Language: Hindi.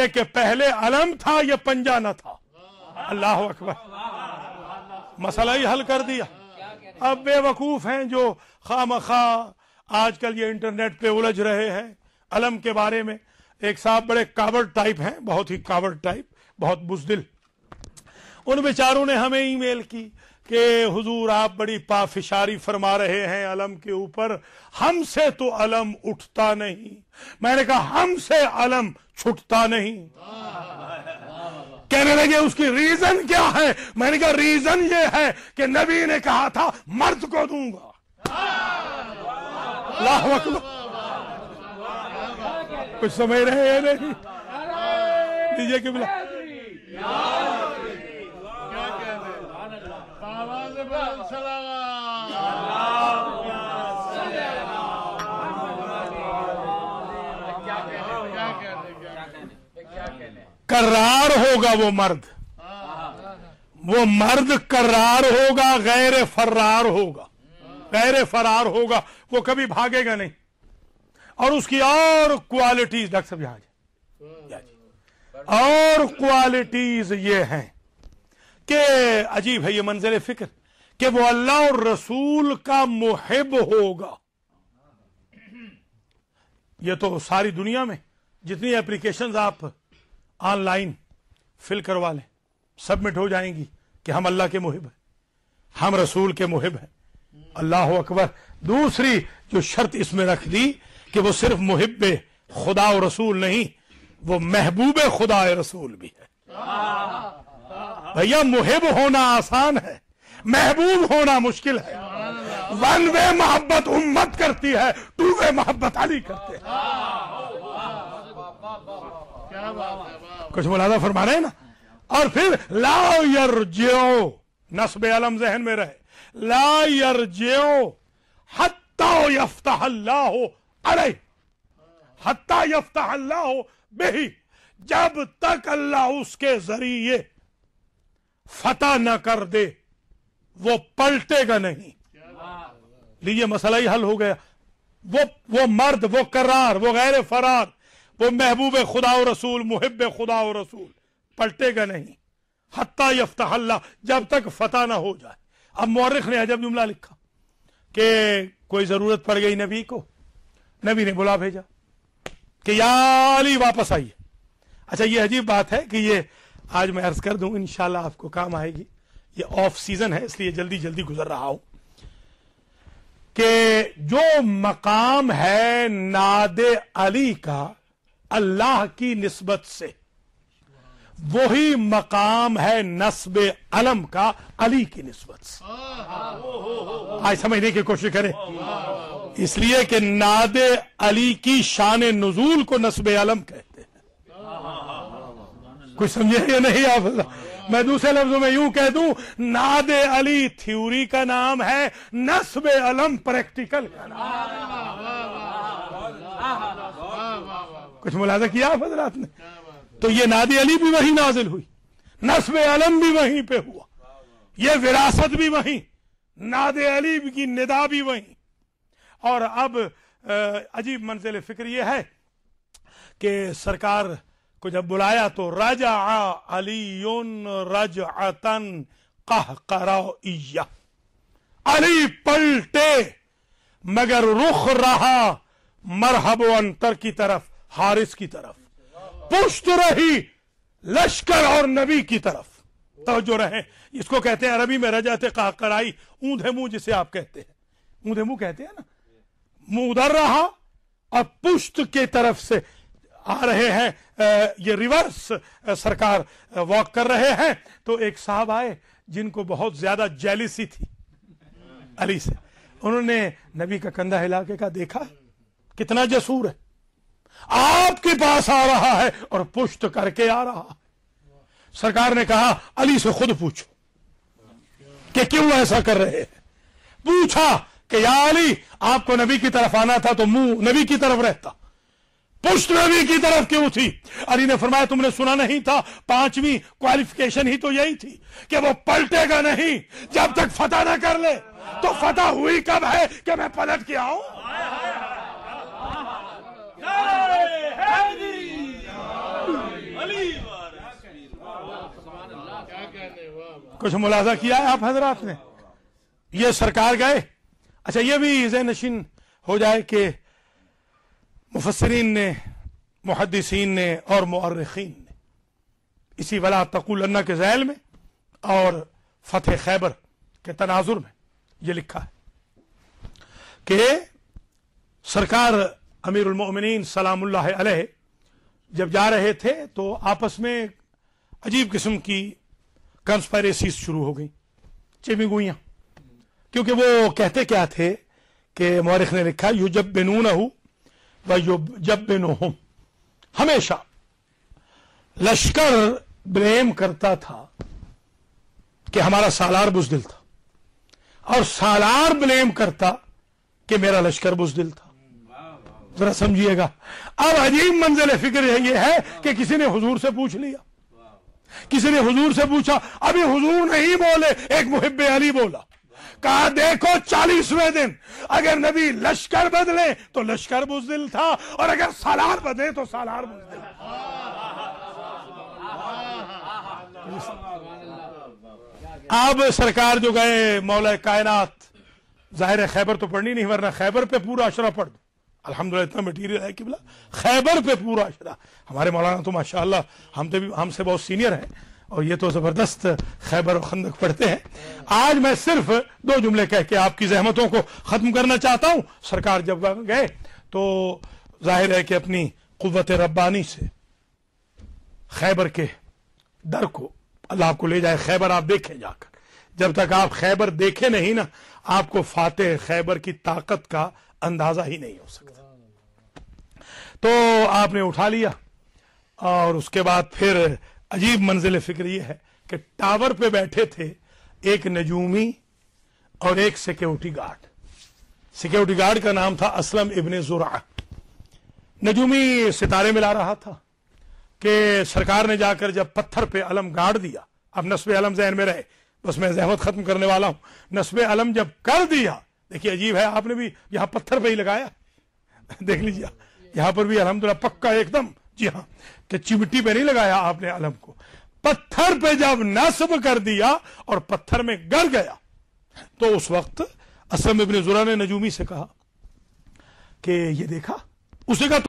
कि पहले अलम था यह पंजा न था अल्लाह अकबर मसला ही हल कर दिया अब बेवकूफ हैं जो खाम खा आजकल ये इंटरनेट पे उलझ रहे हैं अलम के बारे में एक साहब बड़े कावड़ टाइप हैं बहुत ही कावड़ टाइप बहुत बुजदिल उन बेचारों ने हमें ईमेल की कि हुजूर आप बड़ी पाफिशारी फरमा रहे हैं अलम के ऊपर हमसे तो अलम उठता नहीं मैंने कहा हमसे अलम छुटता नहीं कहने लगे उसकी रीजन क्या है मैंने कहा रीजन ये है कि नबी ने कहा था मर्द को दूंगा लाह कुछ समय रहे या नहीं दीजिए कि बोला क्या कहते हैं करार होगा वो मर्द वो मर्द करार होगा गैर फरार होगा गैर फरार होगा वो कभी भागेगा नहीं और उसकी और क्वालिटीज डॉक्टर साहब यहां और क्वालिटीज ये हैं कि अजीब है ये मंजिल फिक्र कि वो अल्लाह और रसूल का मुहिब होगा ये तो सारी दुनिया में जितनी एप्लीकेशन आप ऑनलाइन फिल करवा लें सबमिट हो जाएंगी कि हम अल्लाह के मुहिब हैं हम रसूल के मुहिब हैं अल्लाह अकबर दूसरी जो शर्त इसमें रख दी कि वो सिर्फ मुहिब खुदा और रसूल नहीं वो महबूब खुदा रसूल भी है भैया मुहिब होना आसान है महबूब होना मुश्किल है वन वे मोहब्बत उम्मत करती है टू वे मोहब्बत अली करते हैं कुछ मुलाजा फरमा रहे ना और फिर यर ज्यो नस्ब आलम जहन में रहे ला यर ज्यो हत्ता यफ्ता हो अरे हत्ता यफ्ता अल्लाह बेही जब तक अल्लाह उसके जरिए फतेह न कर दे वो पलटेगा नहीं लिए मसला ही हल हो गया वो वो मर्द वो करार वो गैर फरार वो महबूब खुदा और रसूल मुहब खुदा और रसूल पलटेगा नहीं हत्ता यफ्तहल्ला जब तक फतह ना हो जाए अब मौरख ने अजब जुमला लिखा कि कोई ज़रूरत पड़ गई नबी को नबी ने बुला भेजा कि याली वापस आइए अच्छा ये अजीब बात है कि ये आज मैं अर्ज कर दूं इनशाला आपको काम आएगी ये ऑफ सीजन है इसलिए जल्दी जल्दी गुजर रहा हूं कि जो मकाम है नादे अली का अल्लाह की नस्बत से वही मकाम है नस्ब अलम का अली की नस्बत से आज समझने की कोशिश करें इसलिए कि नाद अली की शान नजूल को नस्ब अलम कहते हैं कुछ समझे या नहीं आप मैं दूसरे लफ्जों में यूं कह दूं नाद अली थ्योरी का नाम है नस्ब अलम प्रैक्टिकल का नाम कुछ मुलाजा किया आप हजरात ने तो ये नादी अली भी वही नाजिल हुई नस्ब अलम भी वहीं पे हुआ ये विरासत भी वहीं नाद अली की निदा भी वहीं और अब अजीब मंजिल फिक्र यह है कि सरकार को जब बुलाया तो राजा अलीन रज अतन कह कराइया अली पलटे मगर रुख रहा मरहब अंतर की तरफ हारिस की तरफ पुष्ट रही लश्कर और नबी की तरफ जो रहे इसको कहते हैं अरबी में रजाते कराई ऊंधे मुंह जिसे आप कहते हैं ऊंधे मुंह कहते हैं ना मुंह उधर रहा और पुष्ट के तरफ से आ रहे हैं ये रिवर्स सरकार वॉक कर रहे हैं तो एक साहब आए जिनको बहुत ज्यादा जेलिसी थी अली से उन्होंने नबी का कंधा हिला के कहा देखा कितना जसूर है आपके पास आ रहा है और पुष्ट करके आ रहा है सरकार ने कहा अली से खुद पूछो कि क्यों ऐसा कर रहे हैं पूछा कि या अली आपको नबी की तरफ आना था तो मुंह नबी की तरफ रहता पुष्ट नबी की तरफ क्यों थी अली ने फरमाया तुमने सुना नहीं था पांचवी क्वालिफिकेशन ही तो यही थी कि वो पलटेगा नहीं जब तक फतह ना कर ले तो फतह हुई कब है कि मैं पलट के आऊं कुछ मुलाजा किया है आप हजरात ने ये सरकार गए अच्छा ये भी जैन नशीन हो जाए कि मुफसरीन ने मुहदसिन ने और मर्रखीन ने इसी वला तकुल अन्ना के जैल में और फतेह खैबर के तनाजुर में ये लिखा है कि सरकार अमीरमिन सलाम्ला जब जा रहे थे तो आपस में अजीब किस्म की कंस्पायरेसीज शुरू हो गई चिमिगुइया क्योंकि वो कहते क्या थे कि मौरख ने लिखा यू जब बेनू न वह यू जब बेनो हम हमेशा लश्कर ब्लेम करता था कि हमारा सालार बुजदिल था और सालार ब्लेम करता कि मेरा लश्कर बुजदिल था जरा समझिएगा अब अजीब मंजिल फिक्र ये है कि किसी ने हुजूर से पूछ लिया किसी ने हुजूर से पूछा अभी हुजूर नहीं बोले एक मुहिब अली बोला कहा देखो चालीसवें दिन अगर नबी लश्कर बदले तो लश्कर बुजदिल था और अगर सालार बदले तो सालार बुजदिल अब सरकार जो गए मौला कायनात जाहिर खैबर तो पढ़नी नहीं वरना खैबर पे पूरा अशरा पढ़ दो अल्हम्दुलिल्लाह इतना मटेरियल है कि बोला खैबर पे पूरा अशरा हमारे मौलाना तो माशाल्लाह हम तो भी हमसे बहुत सीनियर हैं और ये तो ज़बरदस्त खैबर और खंदक पढ़ते हैं आज मैं सिर्फ दो जुमले कह के आपकी जहमतों को ख़त्म करना चाहता हूँ सरकार जब गए तो जाहिर है कि अपनी कुत रब्बानी से खैबर के दर को अल्लाह आपको ले जाए खैबर आप देखें जाकर जब तक आप खैबर देखे नहीं ना आपको फातेह खैबर की ताकत का अंदाजा ही नहीं हो सकता तो आपने उठा लिया और उसके बाद फिर अजीब मंजिल फिक्र यह है कि टावर पे बैठे थे एक नजूमी और एक सिक्योरिटी गार्ड सिक्योरिटी गार्ड का नाम था असलम इबन जुरा नजूमी सितारे मिला रहा था कि सरकार ने जाकर जब पत्थर पे अलम गाड़ दिया अब नस्ब अलम जहन में रहे बस मैं जहमत खत्म करने वाला हूं नस्ब अलम जब कर दिया देखिए अजीब है आपने भी यहाँ पत्थर पे ही लगाया देख लीजिए यहाँ पर भी अलहमदुल्ला पक्का एकदम जी हाँ कच्ची मिट्टी पे नहीं लगाया आपने अलम को पत्थर पे जब नस्ब कर दिया और पत्थर में गर गया तो उस वक्त असम इबन जुरा ने नजूमी से कहा कि ये देखा उसे कहा